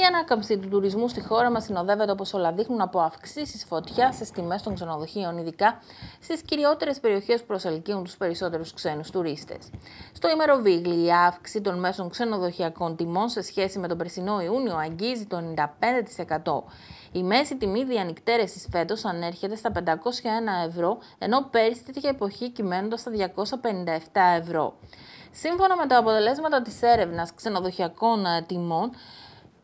Η ανάκαμψη του τουρισμού στη χώρα μας συνοδεύεται, όπως όλα δείχνουν, από αυξήσεις φωτιάς στις τιμές των ξενοδοχείων, ειδικά στις κυριότερες περιοχές που προσελκύουν τους περισσότερους ξένους τουρίστες. Στο ημεροβίγλι, η αύξηση των μέσων ξενοδοχειακών τιμών σε σχέση με τον περσινό Ιούνιο αγγίζει το 95%. Η μέση τιμή διανυκτέρεσης φέτος ανέρχεται στα 501 ευρώ, ενώ πέρσι τέτοια εποχή κυμαίνοντα στα 257 ευρώ. Σύμφωνα με τα αποτελέσματα της έρευνας ξενοδοχειακών τιμών,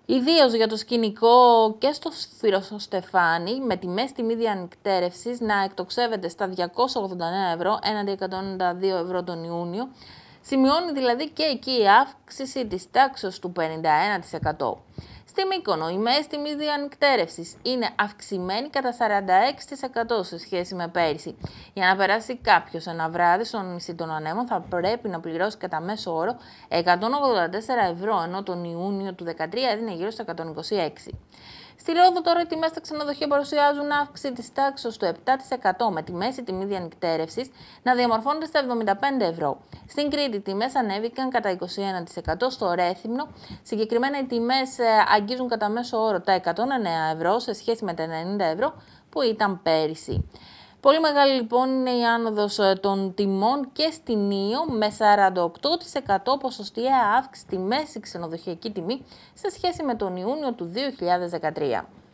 Ιδίως για το σκηνικό και στο σφύρο στεφάνι, με τιμές τιμή διανυκτέρευση να εκτοξεύεται στα 289 ευρώ έναντι 192 ευρώ τον Ιούνιο Σημειώνει δηλαδή και εκεί η αύξηση της τάξης του 51%. Στη Μύκονο, η μέση τιμής διανυκτέρευσης είναι αυξημένη κατά 46% σε σχέση με πέρυσι. Για να περάσει κάποιος ένα βράδυ στο νησί των Ανέμων, θα πρέπει να πληρώσει κατά μέσο όρο 184 ευρώ, ενώ τον Ιούνιο του 2013 έδινε γύρω στα 126. Στη Ρόδο τώρα οι τιμές στα ξενοδοχεία παρουσιάζουν αύξηση της τάξης του 7% με τη μέση τιμή διανυκτέρευσης να διαμορφώνεται στα 75 ευρώ. Στην Κρήτη οι ανέβηκαν κατά 21% στο Ρέθυμνο. Συγκεκριμένα οι τιμές ε, αγγίζουν κατά μέσο όρο τα 109 ευρώ σε σχέση με τα 90 ευρώ που ήταν πέρυσι. Πολύ μεγάλη λοιπόν είναι η άνοδος ε, των τιμών και στην ΙΟ με 48% ποσοστιαία αύξηση στη μέση ξενοδοχειακή τιμή σε σχέση με τον Ιούνιο του 2013.